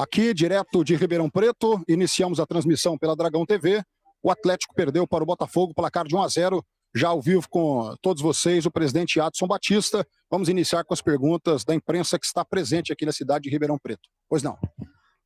Aqui, direto de Ribeirão Preto, iniciamos a transmissão pela Dragão TV. O Atlético perdeu para o Botafogo, placar de 1 a 0. Já ao vivo com todos vocês, o presidente Adson Batista. Vamos iniciar com as perguntas da imprensa que está presente aqui na cidade de Ribeirão Preto. Pois não.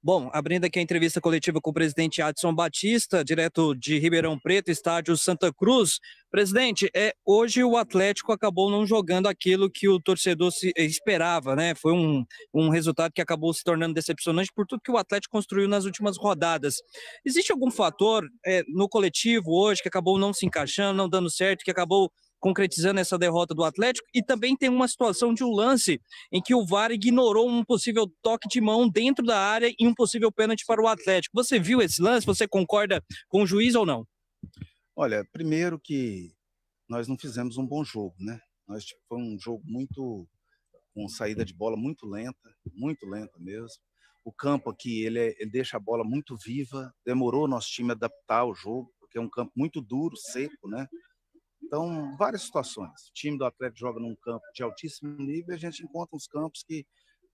Bom, abrindo aqui a entrevista coletiva com o presidente Adson Batista, direto de Ribeirão Preto, estádio Santa Cruz. Presidente, é, hoje o Atlético acabou não jogando aquilo que o torcedor se, esperava, né? Foi um, um resultado que acabou se tornando decepcionante por tudo que o Atlético construiu nas últimas rodadas. Existe algum fator é, no coletivo hoje que acabou não se encaixando, não dando certo, que acabou concretizando essa derrota do Atlético. E também tem uma situação de um lance em que o VAR ignorou um possível toque de mão dentro da área e um possível pênalti para o Atlético. Você viu esse lance? Você concorda com o juiz ou não? Olha, primeiro que nós não fizemos um bom jogo, né? Nós tipo, foi um jogo muito com saída de bola muito lenta, muito lenta mesmo. O campo aqui ele, é, ele deixa a bola muito viva. Demorou o nosso time adaptar ao jogo, porque é um campo muito duro, seco, né? Então, várias situações. O time do Atlético joga num campo de altíssimo nível e a gente encontra uns campos que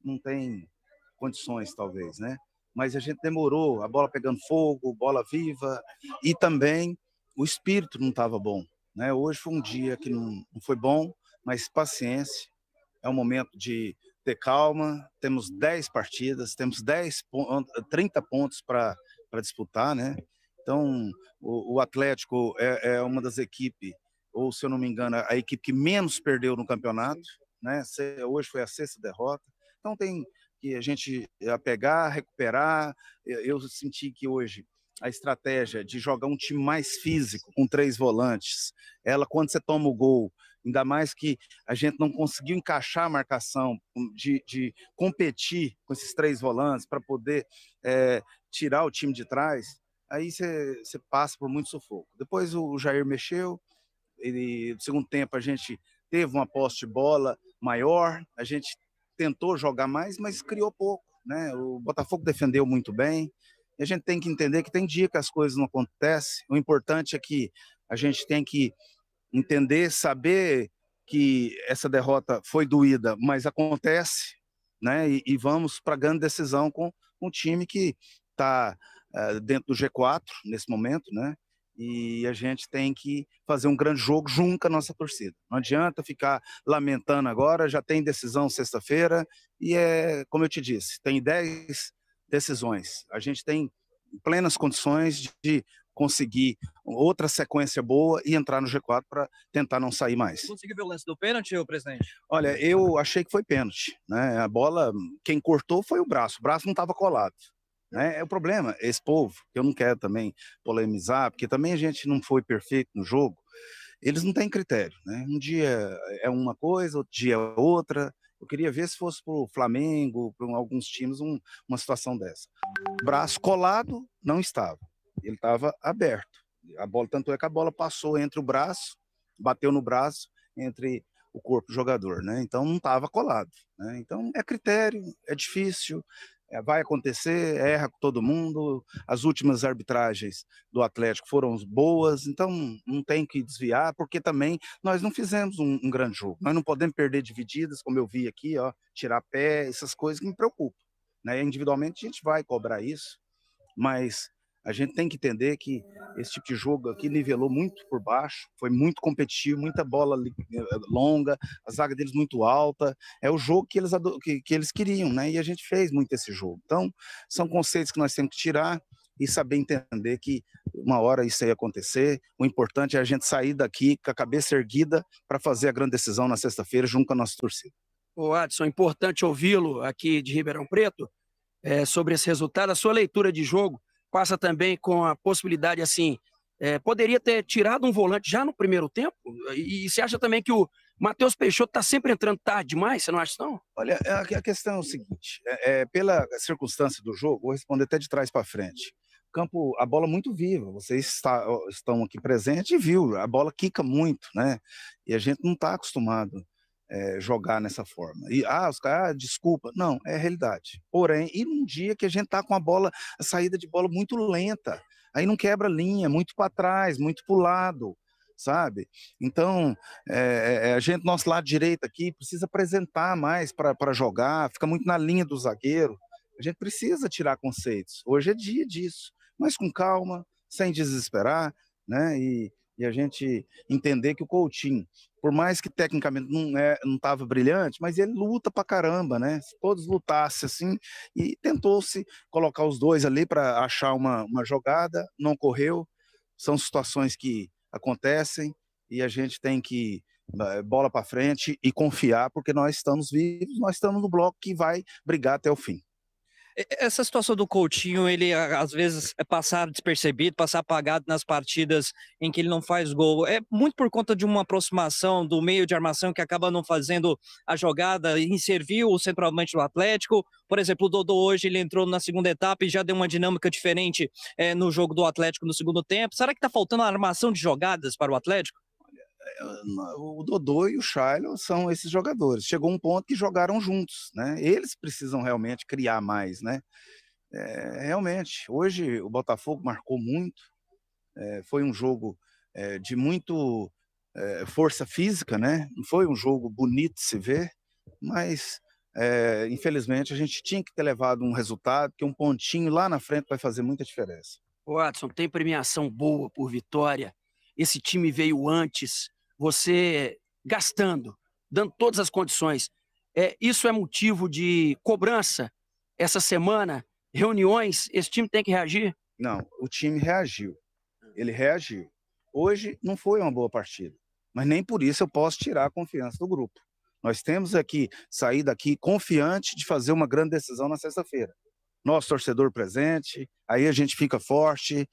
não tem condições, talvez, né? Mas a gente demorou, a bola pegando fogo, bola viva, e também o espírito não estava bom. Né? Hoje foi um dia que não, não foi bom, mas paciência, é um momento de ter calma, temos 10 partidas, temos 10 30 pontos para disputar, né? Então, o, o Atlético é, é uma das equipes ou se eu não me engano, a equipe que menos perdeu no campeonato, né? Hoje foi a sexta derrota. Então tem que a gente apegar, recuperar. Eu senti que hoje a estratégia de jogar um time mais físico, com três volantes, ela quando você toma o gol, ainda mais que a gente não conseguiu encaixar a marcação, hum, de, de competir com esses três volantes para poder é, tirar o time de trás, aí você passa por muito sufoco. Depois o Jair mexeu, ele, no segundo tempo a gente teve uma posse de bola maior, a gente tentou jogar mais, mas criou pouco. Né? O Botafogo defendeu muito bem. E a gente tem que entender que tem dia que as coisas não acontecem. O importante é que a gente tem que entender, saber que essa derrota foi doída, mas acontece, né? E, e vamos para a grande decisão com um time que está uh, eh, dentro do G4 nesse momento, né? e a gente tem que fazer um grande jogo junto com a nossa torcida. Não adianta ficar lamentando agora, já tem decisão sexta-feira e é, como eu te disse, tem 10 decisões. A gente tem plenas condições de conseguir outra sequência boa e entrar no G4 para tentar não sair mais. Conseguiu ver o lance do pênalti, presidente? Olha, eu achei que foi pênalti, né? A bola, quem cortou foi o braço, o braço não estava colado. Né? É o problema, esse povo, que eu não quero também polemizar, porque também a gente não foi perfeito no jogo, eles não têm critério. Né? Um dia é uma coisa, outro dia é outra. Eu queria ver se fosse para o Flamengo, para alguns times, um, uma situação dessa. Braço colado não estava, ele estava aberto. A bola, tanto é que a bola passou entre o braço, bateu no braço, entre o corpo do jogador, né? Então não estava colado. Né? Então é critério, é difícil, é, vai acontecer, erra com todo mundo. As últimas arbitragens do Atlético foram boas, então não tem que desviar, porque também nós não fizemos um, um grande jogo. Nós não podemos perder divididas, como eu vi aqui, ó, tirar pé, essas coisas que me preocupam. Né? Individualmente a gente vai cobrar isso, mas a gente tem que entender que esse tipo de jogo aqui nivelou muito por baixo, foi muito competitivo, muita bola eh, longa, a zaga deles muito alta. É o jogo que eles, que, que eles queriam, né? E a gente fez muito esse jogo. Então, são conceitos que nós temos que tirar e saber entender que uma hora isso ia acontecer. O importante é a gente sair daqui com a cabeça erguida para fazer a grande decisão na sexta-feira junto com a nossa torcida. O Adson, é importante ouvi-lo aqui de Ribeirão Preto é, sobre esse resultado, a sua leitura de jogo passa também com a possibilidade, assim, é, poderia ter tirado um volante já no primeiro tempo? E, você acha também que o Matheus Peixoto está sempre entrando tarde demais, você não acha não? Olha, é, a questão é o seguinte, é, é, pela circunstância do jogo, vou responder até de trás para frente. Campo, a bola muito viva, vocês está, estão aqui presentes e viu, a bola quica muito, né? E a gente não está acostumado é, jogar nessa forma. E, ah, os caras, ah, desculpa. Não, é realidade. Porém, e num dia que a gente tá com a bola, a saída de bola muito lenta, aí não quebra linha, muito para trás, muito para o lado, sabe? Então, é, a gente, nosso lado direito aqui, precisa apresentar mais para jogar, fica muito na linha do zagueiro. A gente precisa tirar conceitos. Hoje é dia disso, mas com calma, sem desesperar, né? E, e a gente entender que o Coutinho, por mais que tecnicamente não é, não estava brilhante, mas ele luta pra caramba, né? Se todos lutassem assim, e tentou-se colocar os dois ali para achar uma, uma jogada, não correu. São situações que acontecem e a gente tem que bola para frente e confiar, porque nós estamos vivos, nós estamos no bloco que vai brigar até o fim. Essa situação do Coutinho, ele às vezes é passar despercebido, passar apagado nas partidas em que ele não faz gol. É muito por conta de uma aproximação do meio de armação que acaba não fazendo a jogada e serviu o centroavante do Atlético. Por exemplo, o Dodô hoje ele entrou na segunda etapa e já deu uma dinâmica diferente é, no jogo do Atlético no segundo tempo. Será que está faltando a armação de jogadas para o Atlético? o Dodô e o Shailon são esses jogadores. Chegou um ponto que jogaram juntos, né? Eles precisam realmente criar mais, né? É, realmente, hoje o Botafogo marcou muito. É, foi um jogo é, de muito é, força física, né? Não foi um jogo bonito de se ver, mas é, infelizmente a gente tinha que ter levado um resultado, que um pontinho lá na frente vai fazer muita diferença. Watson, tem premiação boa por vitória. Esse time veio antes você gastando, dando todas as condições. É, isso é motivo de cobrança essa semana, reuniões, esse time tem que reagir? Não, o time reagiu. Ele reagiu. Hoje não foi uma boa partida, mas nem por isso eu posso tirar a confiança do grupo. Nós temos aqui sair daqui confiante de fazer uma grande decisão na sexta-feira. Nosso torcedor presente, aí a gente fica forte,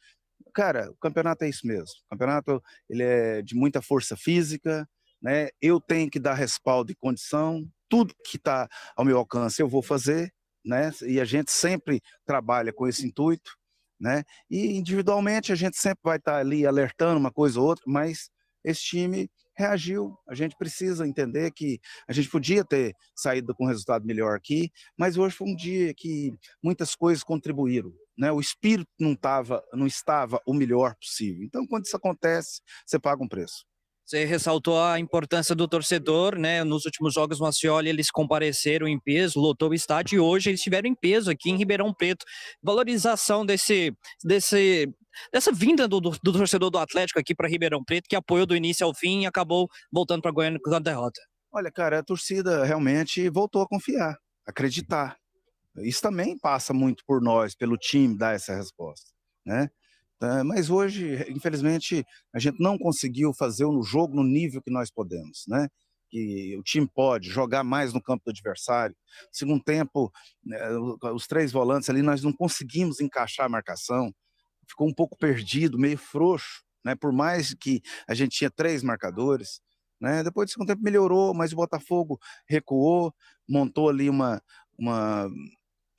Cara, o campeonato é isso mesmo. O campeonato ele é de muita força física, né? Eu tenho que dar respaldo e condição. Tudo que está ao meu alcance eu vou fazer, né? E a gente sempre trabalha com esse intuito, né? E individualmente a gente sempre vai estar tá ali alertando uma coisa ou outra, mas esse time reagiu. A gente precisa entender que a gente podia ter saído com um resultado melhor aqui, mas hoje foi um dia que muitas coisas contribuíram, né, o espírito não, tava, não estava o melhor possível. Então, quando isso acontece, você paga um preço. Você ressaltou a importância do torcedor, né? Nos últimos jogos o Macioli eles compareceram em peso, lotou o estádio e hoje eles estiveram em peso aqui em Ribeirão Preto. Valorização desse, desse, dessa vinda do, do, do torcedor do Atlético aqui para Ribeirão Preto, que apoiou do início ao fim e acabou voltando para Goiânia com a derrota. Olha, cara, a torcida realmente voltou a confiar, acreditar. Isso também passa muito por nós, pelo time dar essa resposta, né? Tá, mas hoje, infelizmente, a gente não conseguiu fazer o jogo no nível que nós podemos, né? que o time pode jogar mais no campo do adversário. Segundo tempo, né, os três volantes ali, nós não conseguimos encaixar a marcação, ficou um pouco perdido, meio frouxo, né? Por mais que a gente tinha três marcadores, né? Depois do segundo tempo melhorou, mas o Botafogo recuou, montou ali uma, uma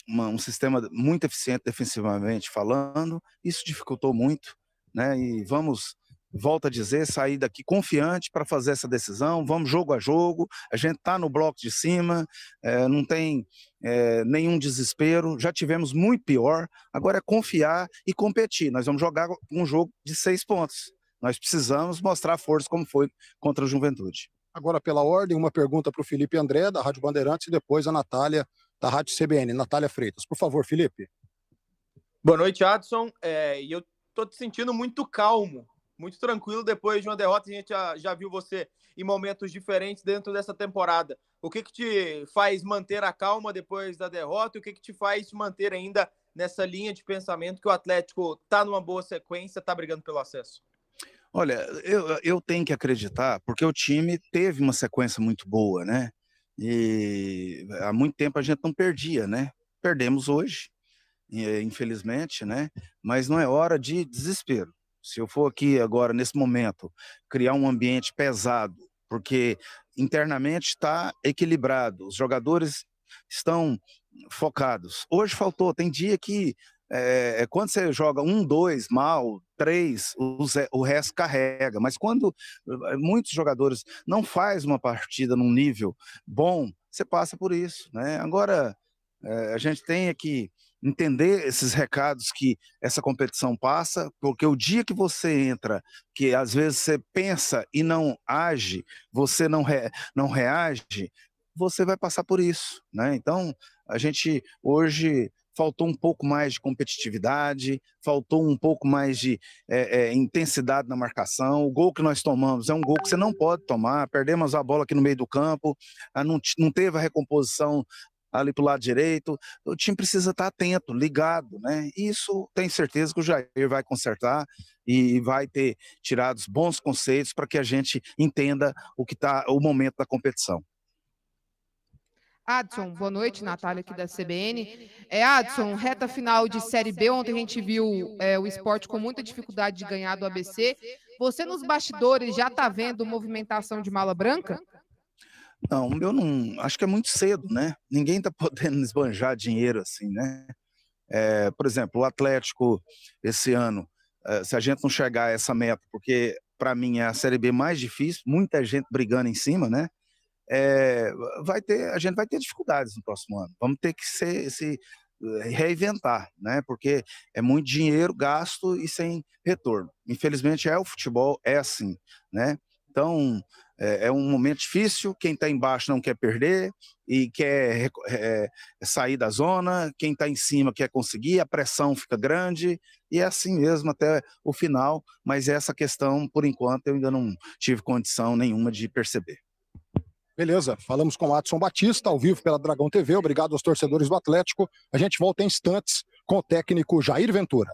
uma, um sistema muito eficiente defensivamente falando, isso dificultou muito, né? E vamos volta a dizer, sair daqui confiante para fazer essa decisão, vamos jogo a jogo, a gente está no bloco de cima, é, não tem é, nenhum desespero, já tivemos muito pior, agora é confiar e competir. Nós vamos jogar um jogo de seis pontos. Nós precisamos mostrar força como foi contra a juventude. Agora, pela ordem, uma pergunta para o Felipe André, da Rádio Bandeirantes, e depois a Natália, da Rádio CBN, Natália Freitas. Por favor, Felipe. Boa noite, Adson. É, eu estou te sentindo muito calmo, muito tranquilo depois de uma derrota. A gente já, já viu você em momentos diferentes dentro dessa temporada. O que, que te faz manter a calma depois da derrota? O que, que te faz manter ainda nessa linha de pensamento que o Atlético está numa boa sequência, está brigando pelo acesso? Olha, eu, eu tenho que acreditar, porque o time teve uma sequência muito boa, né? E há muito tempo a gente não perdia, né? Perdemos hoje, eh, infelizmente, né? Mas não é hora de desespero. Se eu for aqui agora, nesse momento, criar um ambiente pesado, porque internamente está equilibrado, os jogadores estão focados. Hoje faltou, tem dia que é, é, quando você joga um, dois, mal, três, o, resto carrega. Mas quando eh, muitos jogadores não faz uma partida num nível bom, você passa por isso. Né? Agora, é, a gente tem é que entender esses recados que essa competição passa, porque o dia que você entra, que às vezes você pensa e não age, você não, re, não reage, você vai passar por isso, né? Então, a gente hoje faltou um pouco mais de competitividade, faltou um pouco mais de é, é, intensidade na marcação. O gol que nós tomamos é um gol que você não pode tomar. Perdemos a bola aqui no meio do campo, não, não teve a recomposição ali para o lado direito. O time precisa estar tá atento, ligado, né? Isso tem certeza que o Jair vai consertar e vai ter tirado os bons conceitos para que a gente entenda o que está, o momento da competição. Adson, boa noite, Natália aqui da CBN. É, é, Adson, reta final de Série B, ontem a gente viu é, é, o esporte com muita dificuldade de ganhar do ABC. Você nos bastidores já está tá vendo movimentação de mala branca? Não, eu não. Acho que é muito cedo, né? Ninguém está podendo esbanjar dinheiro assim, né? É, por exemplo, o Atlético esse ano, é, se a gente não chegar a essa meta, porque para mim é a Série B mais difícil, muita gente brigando em cima, né? é, vai ter, a gente vai ter dificuldades no próximo ano. Vamos ter que ser, se eh, reinventar, né? Porque é muito dinheiro gasto e sem retorno. Infelizmente é o futebol, é assim, né? Então é, é um momento difícil. Quem está embaixo não quer perder e quer é, sair da zona. Quem está em cima quer conseguir. A pressão fica grande e é assim mesmo até o final. Mas essa questão, por enquanto, eu ainda não tive condição nenhuma de perceber. Beleza, falamos com o Adson Batista, ao vivo pela Dragão TV. Obrigado aos torcedores do Atlético. A gente volta em instantes com o técnico Jair Ventura.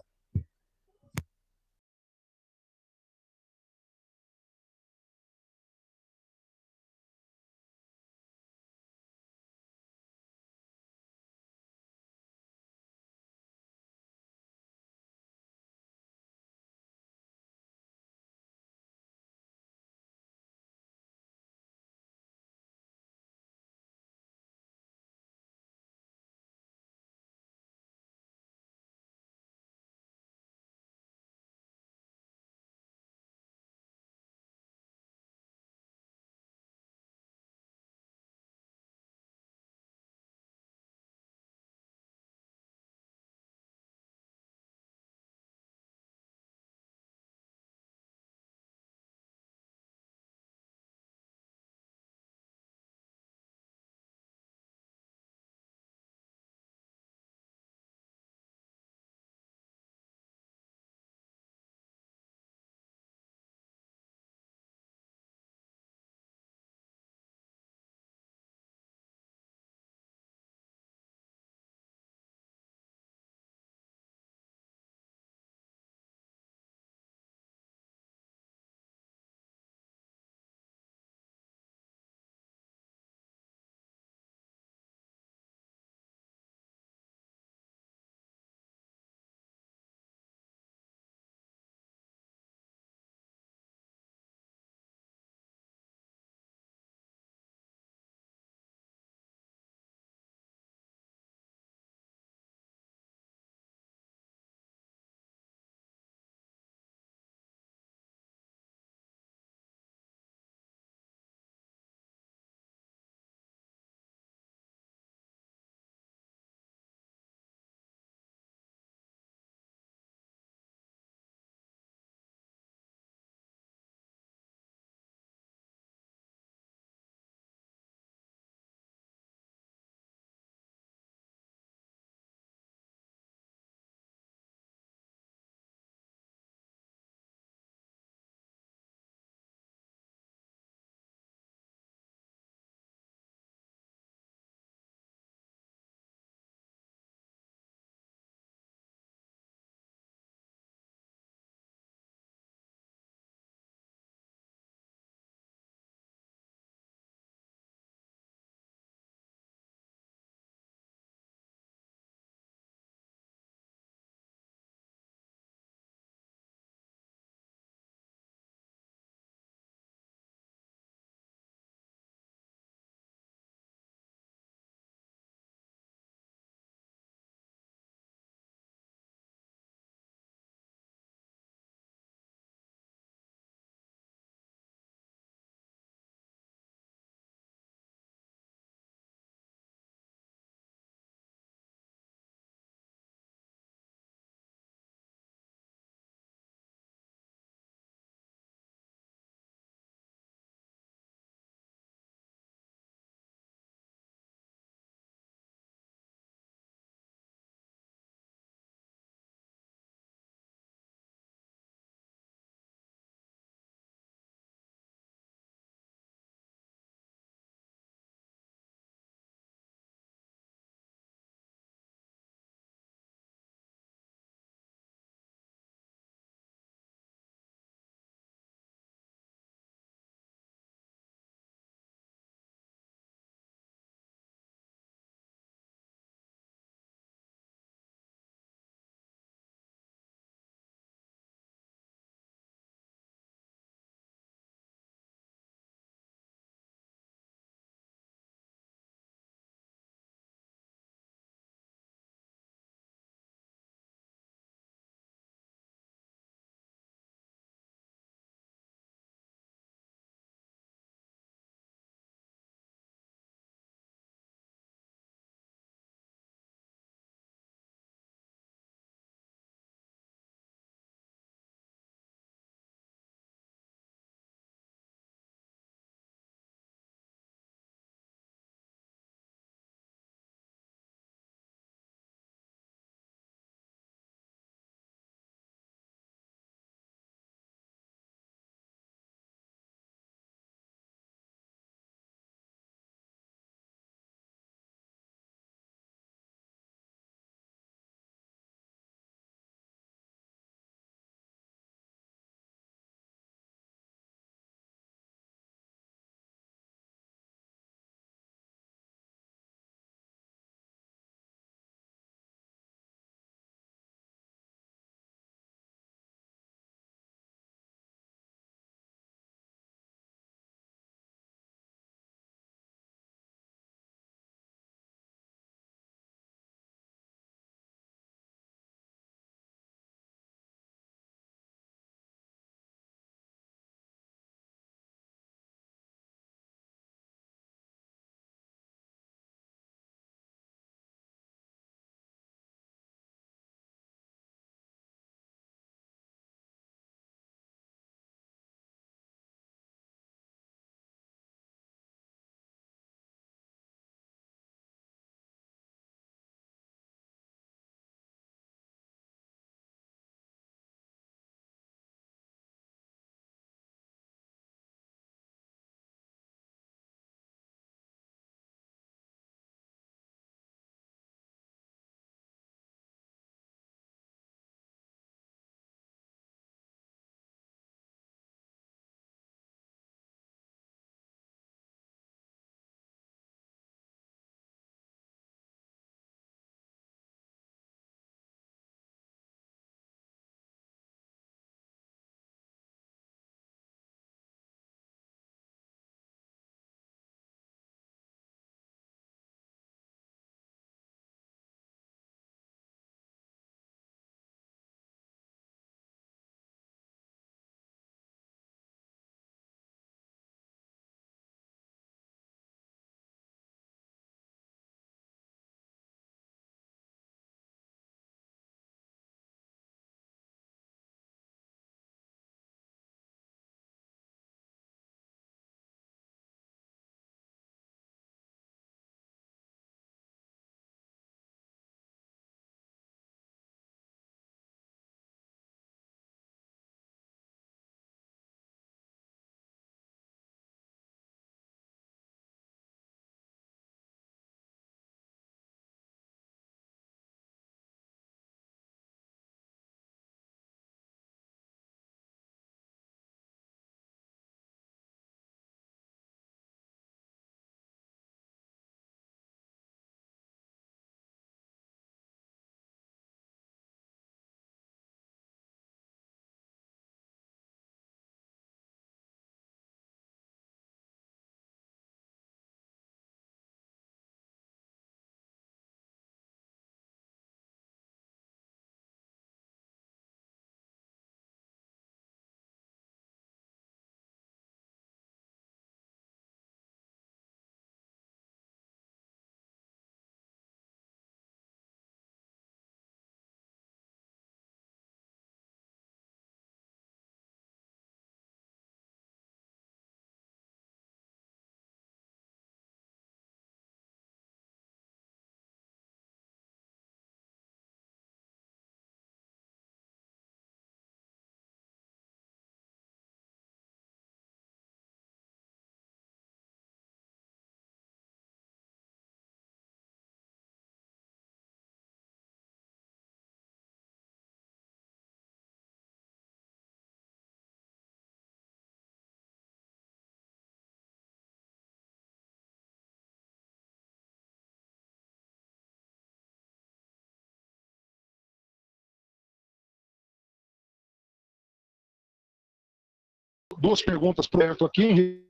duas perguntas para o aqui.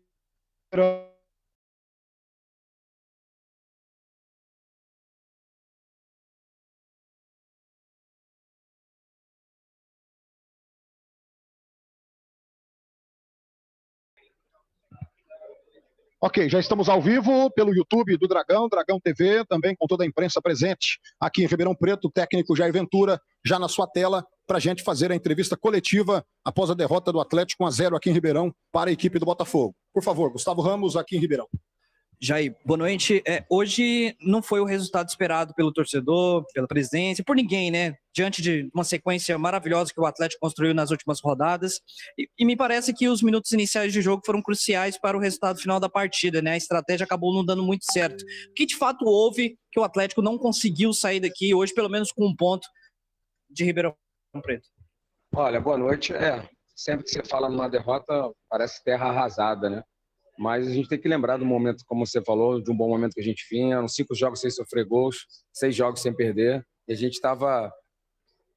Ok, já estamos ao vivo pelo YouTube do Dragão, Dragão TV, também com toda a imprensa presente aqui em Ribeirão Preto, técnico Jair Ventura, já na sua tela, para a gente fazer a entrevista coletiva após a derrota do Atlético 1 a 0 aqui em Ribeirão para a equipe do Botafogo. Por favor, Gustavo Ramos, aqui em Ribeirão. Jair, boa noite. É, hoje não foi o resultado esperado pelo torcedor, pela presidência, por ninguém, né? Diante de uma sequência maravilhosa que o Atlético construiu nas últimas rodadas. E, e, me parece que os minutos iniciais de jogo foram cruciais para o resultado final da partida, né? A estratégia acabou não dando muito certo. O que de fato houve que o Atlético não conseguiu sair daqui hoje, pelo menos com um ponto de Ribeirão Preto. Olha, boa noite. É, sempre que você fala numa derrota, parece terra arrasada, né? Mas a gente tem que lembrar do momento, como você falou, de um bom momento que a gente vinha. cinco jogos sem sofrer gols, seis jogos sem perder. E a gente estava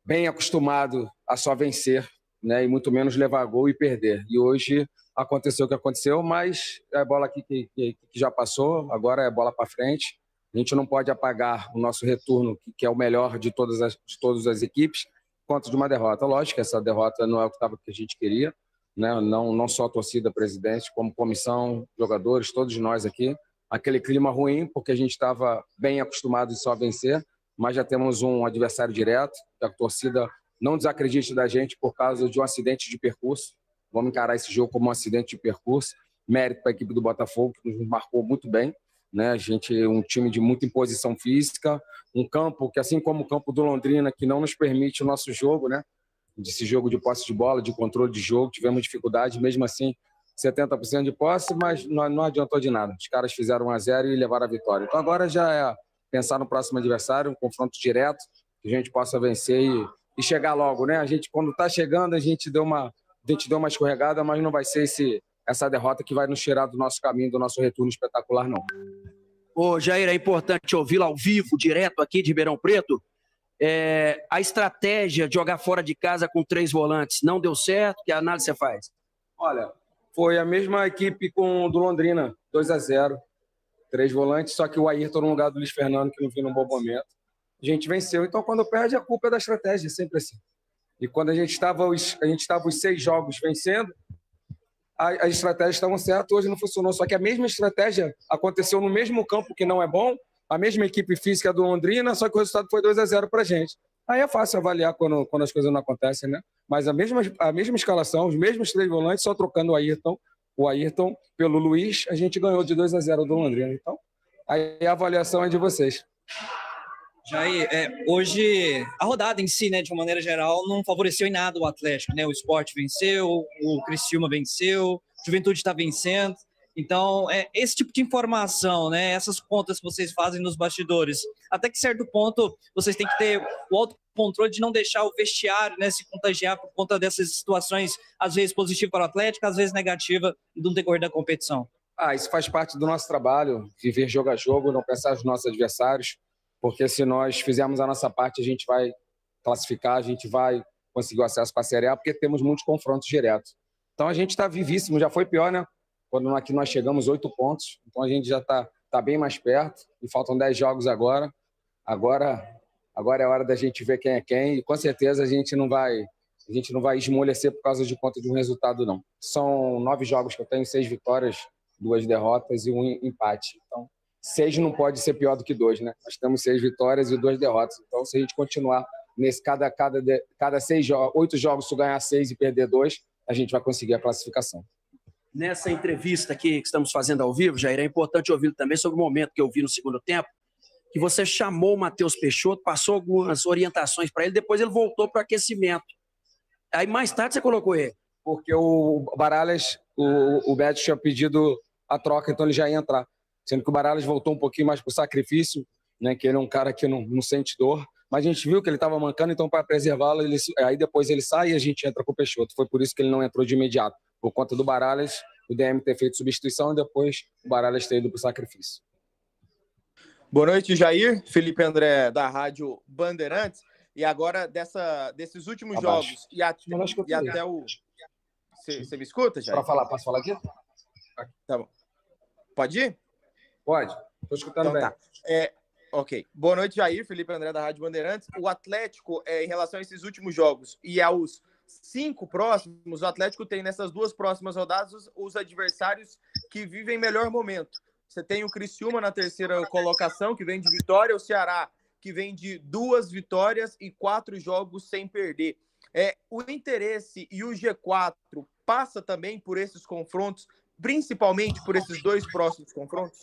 bem acostumado a só vencer, né? E muito menos levar gol e perder. E hoje aconteceu o que aconteceu, mas é bola aqui que, que, que já passou, agora é bola para frente. A gente não pode apagar o nosso retorno, que, que é o melhor de todas as, de todas as equipes conta de uma derrota. Lógico essa derrota não é o que, tava, que a gente queria, né? não, não só a torcida, presidente, como comissão, jogadores, todos nós aqui. Aquele clima ruim, porque a gente estava bem acostumado só a vencer, mas já temos um adversário direto, que a torcida não desacredite da gente por causa de um acidente de percurso. Vamos encarar esse jogo como um acidente de percurso. Mérito para a equipe do Botafogo, que nos marcou muito bem. Né? A gente é um time de muita imposição física, um campo que, assim como o campo do Londrina, que não nos permite o nosso jogo, né? desse jogo de posse de bola, de controle de jogo, tivemos dificuldade, mesmo assim, 70% de posse, mas não, não, adiantou de nada. Os caras fizeram 1 a 0 e levaram a vitória. Então agora já é pensar no próximo adversário, um confronto direto, que a gente possa vencer e, e chegar logo, né? A gente, quando está chegando, a gente deu uma, a gente deu uma escorregada, mas não vai ser esse, essa derrota que vai nos tirar do nosso caminho, do nosso retorno espetacular, não. Ô, Jair, é importante ouvi-lo ao vivo, direto aqui de Ribeirão Preto. É, a estratégia de jogar fora de casa com três volantes não deu certo? Que análise você faz? Olha, foi a mesma equipe com do Londrina, 2 a 0 Três volantes, só que o Ayrton no lugar do Luiz Fernando, que não viu num bom momento. A gente venceu. Então, quando perde, a culpa é da estratégia, é sempre assim. E quando a gente estava os, a gente os seis jogos vencendo, as estratégias estavam certas, hoje não funcionou. Só que a mesma estratégia aconteceu no mesmo campo que não é bom, a mesma equipe física do Londrina, só que o resultado foi 2 a 0 para a gente. Aí é fácil avaliar quando, quando as coisas não acontecem, né? Mas a mesma, a mesma escalação, os mesmos três volantes, só trocando o Ayrton, o Ayrton pelo Luiz, a gente ganhou de 2 a 0 do Londrina. Então, aí a avaliação é de vocês. Jair, é, hoje a rodada em si, né, de uma maneira geral, não favoreceu em nada o Atlético, né? O esporte venceu, o Criciúma venceu, a Juventude está vencendo. Então, é, esse tipo de informação, né, essas contas que vocês fazem nos bastidores, até que certo ponto vocês têm que ter o autocontrole de não deixar o vestiário né, se contagiar por conta dessas situações, às vezes positiva para o Atlético, às vezes negativa, do decorrer da competição. Ah, isso faz parte do nosso trabalho, viver jogo a jogo, não pensar nos nossos adversários porque se nós fizermos a nossa parte, a gente vai classificar, a gente vai conseguir o acesso para a Série A, porque temos muitos confrontos diretos. Então a gente está vivíssimo, já foi pior, né? Quando aqui nós chegamos oito pontos, então a gente já está tá bem mais perto, e faltam dez jogos agora. Agora agora é a hora da gente ver quem é quem, e com certeza a gente não vai a gente não vai esmolecer por causa de conta de um resultado, não. São nove jogos que eu tenho, seis vitórias, duas derrotas e um empate. Então, seis não pode ser pior do que dois, né? Nós temos seis vitórias e duas derrotas. Então, se a gente continuar nesse cada, cada, cada seis jogos, oito jogos, se ganhar seis e perder dois, a gente vai conseguir a classificação. Nessa entrevista aqui que estamos fazendo ao vivo, Jair, é importante ouvir também sobre o momento que eu vi no segundo tempo, que você chamou o Matheus Peixoto, passou algumas orientações para ele, depois ele voltou para o aquecimento. Aí mais tarde você colocou ele. Porque o Baralhas, o, o Betis tinha pedido a troca, então ele já ia entrar sendo que o Baralhas voltou um pouquinho mais para o sacrifício, né, que ele é um cara que não, não sente dor, mas a gente viu que ele estava mancando, então para preservá-lo, aí depois ele sai e a gente entra com o Peixoto. Foi por isso que ele não entrou de imediato, por conta do Baralhas, o DM ter feito substituição e depois o Baralhas ter ido para o sacrifício. Boa noite, Jair. Felipe André, da Rádio Bandeirantes. E agora, dessa, desses últimos Abaixo. jogos e, e até o. Você me escuta, Jair? Para falar, posso falar aqui? Tá bom. Pode ir? Pode, estou escutando então, bem. Tá. É, ok. Boa noite, Jair, Felipe André da Rádio Bandeirantes. O Atlético, é, em relação a esses últimos jogos e aos cinco próximos, o Atlético tem nessas duas próximas rodadas os, os adversários que vivem melhor momento. Você tem o Criciúma na terceira colocação, que vem de vitória, o Ceará, que vem de duas vitórias e quatro jogos sem perder. É, o interesse e o G4 passa também por esses confrontos, principalmente por esses dois próximos confrontos?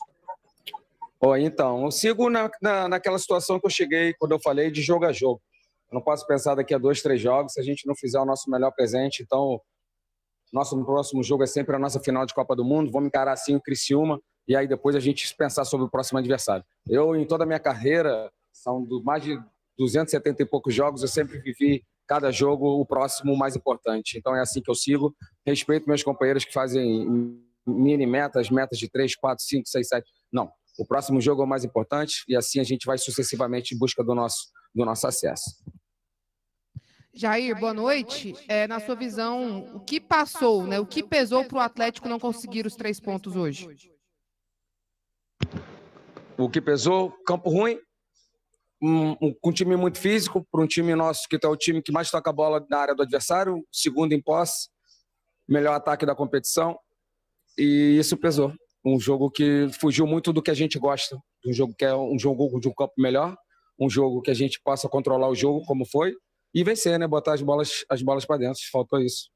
Oh, então, eu sigo na, na, naquela situação que eu cheguei quando eu falei de jogo a jogo. Eu não posso pensar daqui a dois, três jogos se a gente não fizer o nosso melhor presente. Então, nosso próximo jogo é sempre a nossa final de Copa do Mundo. Vamos encarar assim o Criciúma e aí depois a gente pensar sobre o próximo adversário. Eu, em toda a minha carreira, são do, mais de 270 e poucos jogos, eu sempre vivi cada jogo o próximo mais importante. Então é assim que eu sigo. Respeito meus companheiros que fazem hum, mini metas, metas de três, quatro, cinco, seis, sete. Não, o próximo jogo é o mais importante e assim a gente vai sucessivamente em busca do nosso, do nosso acesso. Jair, boa noite. É, na sua visão, o que passou, né? O que pesou para o Atlético não conseguir os três pontos hoje? O que pesou? Campo ruim, um, um, um, time muito físico, para um time nosso que é o time que mais toca a bola na área do adversário, segundo em posse, melhor ataque da competição, e isso pesou um jogo que fugiu muito do que a gente gosta, um jogo que é um jogo de um campo melhor, um jogo que a gente possa controlar o jogo como foi e vencer, né? Botar as bolas, as bolas para dentro. Faltou isso.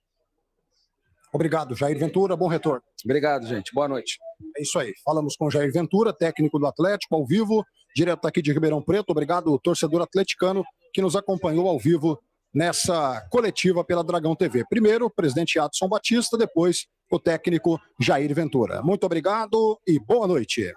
Obrigado, Jair Ventura. Bom retorno. Obrigado, gente. Boa noite. É isso aí. Falamos com Jair Ventura, técnico do Atlético, ao vivo, direto aqui de Ribeirão Preto. Obrigado, torcedor atleticano, que nos acompanhou ao vivo nessa coletiva pela Dragão TV. Primeiro, o presidente Adson Batista, depois o técnico Jair Ventura. Muito obrigado e boa noite.